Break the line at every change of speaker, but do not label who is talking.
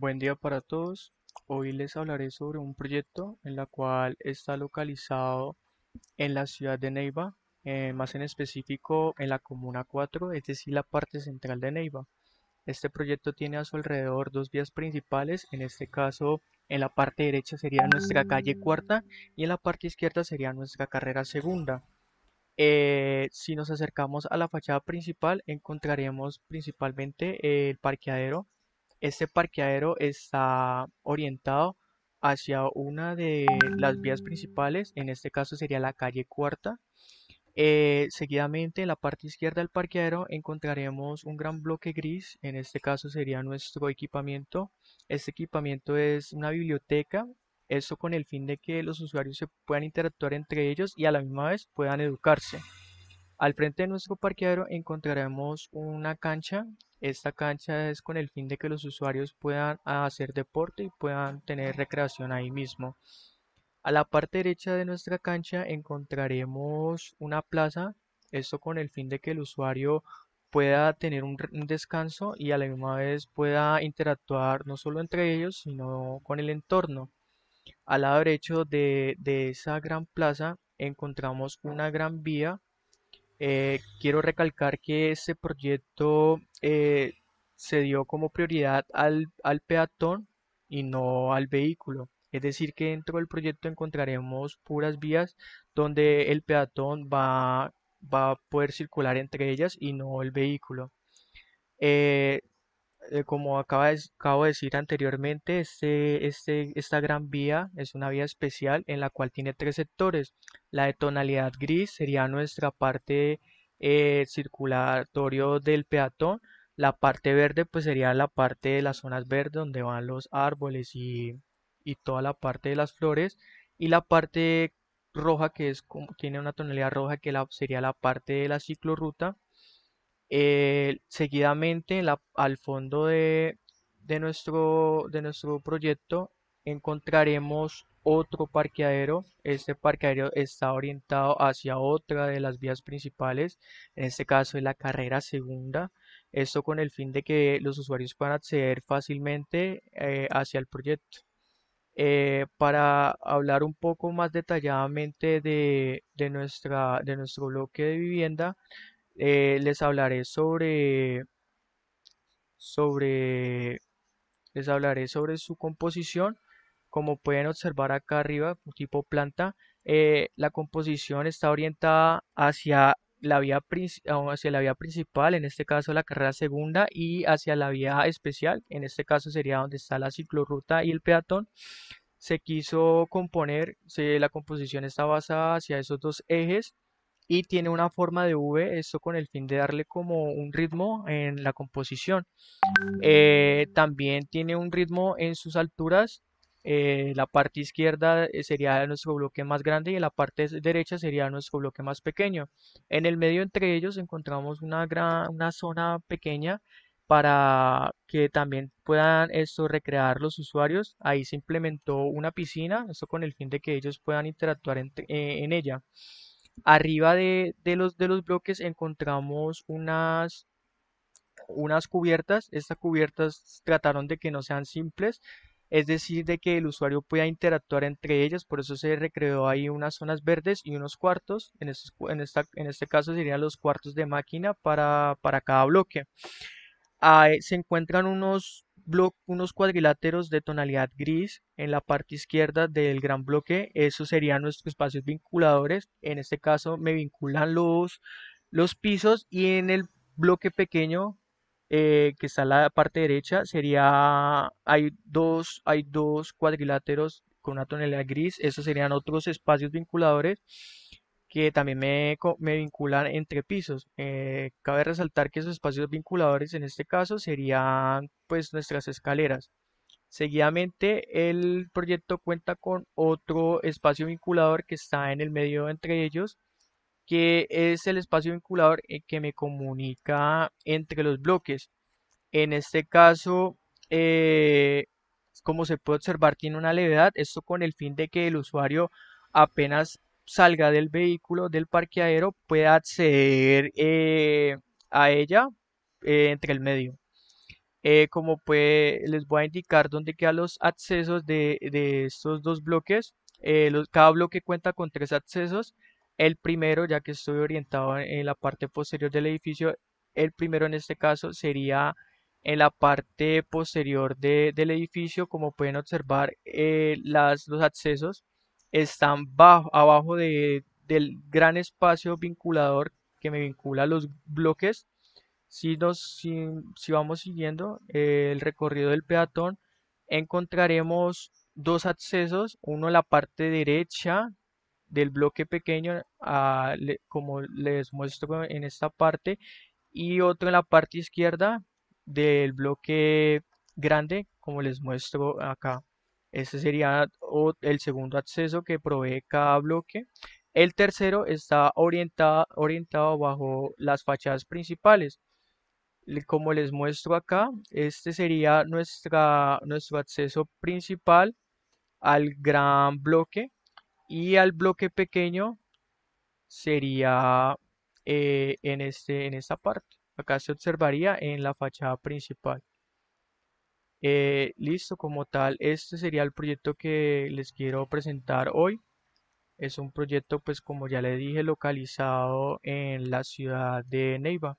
Buen día para todos. Hoy les hablaré sobre un proyecto en la cual está localizado en la ciudad de Neiva, eh, más en específico en la comuna 4, es decir, la parte central de Neiva. Este proyecto tiene a su alrededor dos vías principales, en este caso en la parte derecha sería nuestra calle cuarta y en la parte izquierda sería nuestra carrera segunda. Eh, si nos acercamos a la fachada principal encontraremos principalmente el parqueadero este parqueadero está orientado hacia una de las vías principales, en este caso sería la calle cuarta. Eh, seguidamente en la parte izquierda del parqueadero encontraremos un gran bloque gris, en este caso sería nuestro equipamiento. Este equipamiento es una biblioteca, eso con el fin de que los usuarios se puedan interactuar entre ellos y a la misma vez puedan educarse. Al frente de nuestro parqueadero encontraremos una cancha. Esta cancha es con el fin de que los usuarios puedan hacer deporte y puedan tener recreación ahí mismo. A la parte derecha de nuestra cancha encontraremos una plaza. Esto con el fin de que el usuario pueda tener un, descanso y a la misma vez pueda interactuar no solo entre ellos, sino con el entorno. Al lado derecho de, de esa gran plaza encontramos una gran vía eh, quiero recalcar que ese proyecto eh, se dio como prioridad al, peatón y no al vehículo. Es decir, que dentro del proyecto encontraremos puras vías donde el peatón va, va a poder circular entre ellas y no el vehículo. Eh, eh, como acaba de, acabo de decir anteriormente, este, este, esta gran vía es una vía especial en la cual tiene tres sectores. La de tonalidad gris sería nuestra parte eh, circulatoria del peatón. La parte verde pues sería la parte de las zonas verdes donde van los árboles y, toda la parte de las flores. Y la parte roja que es tiene una tonalidad roja que sería la parte de la ciclorruta eh, seguidamente, al fondo de, nuestro, de nuestro proyecto encontraremos otro parqueadero. Este parqueadero está orientado hacia otra de las vías principales, en este caso es la carrera segunda. Esto con el fin de que los usuarios puedan acceder fácilmente eh, hacia el proyecto. Eh, para hablar un poco más detalladamente de, nuestra, de nuestro bloque de vivienda, eh, les hablaré sobre, sobre, les hablaré sobre su composición. Como pueden observar acá arriba, tipo planta, eh, la composición está orientada hacia la vía, principal, en este caso la carrera segunda, y hacia la vía especial, en este caso sería donde está la ciclorruta y el peatón. Se quiso componer, la composición está basada hacia esos dos ejes y tiene una forma de V, esto con el fin de darle como un ritmo en la composición. Mm. Eh, también tiene un ritmo en sus alturas, eh, la parte izquierda eh, sería nuestro bloque más grande y la parte derecha sería nuestro bloque más pequeño. En el medio entre ellos encontramos una, una zona pequeña para que también puedan esto recrear los usuarios. Ahí se implementó una piscina, esto con el fin de que ellos puedan interactuar en, en ella. Arriba de, los, de los bloques encontramos unas, unas cubiertas. Estas cubiertas trataron de que no sean simples, es decir, de que el usuario pueda interactuar entre ellas. Por eso se recreó ahí unas zonas verdes y unos cuartos. En, en, en este caso serían los cuartos de máquina para, cada bloque. se encuentran unos unos cuadriláteros de tonalidad gris en la parte izquierda del gran bloque. Esos serían nuestros espacios vinculadores. En este caso me vinculan los, los pisos y en el bloque pequeño eh, que está a la parte derecha sería hay dos hay dos cuadriláteros con una tonalidad gris esos serían otros espacios vinculadores que también me, me vinculan entre pisos. Eh, cabe resaltar que esos espacios vinculadores en este caso serían pues nuestras escaleras. Seguidamente el proyecto cuenta con otro espacio vinculador que está en el medio entre ellos, que es el espacio vinculador eh, que me comunica entre los bloques. En este caso, eh, como se puede observar, tiene una levedad, esto con el fin de que el usuario apenas salga del vehículo del parqueadero pueda acceder eh, a ella eh, entre el medio. Eh, como les voy a indicar dónde quedan los accesos de, estos dos bloques. cada bloque cuenta con tres accesos. El primero, ya que estoy orientado en la parte posterior del edificio, el primero en este caso sería en la parte posterior del edificio. Como pueden observar, las, los accesos están bajo, abajo del gran espacio vinculador que me vincula a los bloques. Si, nos, si, vamos siguiendo el recorrido del peatón, encontraremos dos accesos, uno en la parte derecha del bloque pequeño, como les muestro en esta parte, y otro en la parte izquierda del bloque grande, como les muestro acá. Este sería el segundo acceso que provee cada bloque. El tercero está orientado, bajo las fachadas principales. Como les muestro acá, este sería nuestro acceso principal al gran bloque y al bloque pequeño sería eh, en, este, en esta parte. Acá se observaría en la fachada principal. Eh, listo, como tal, este sería el proyecto que les quiero presentar hoy. Es un proyecto, pues como ya le dije, localizado en la ciudad de Neiva.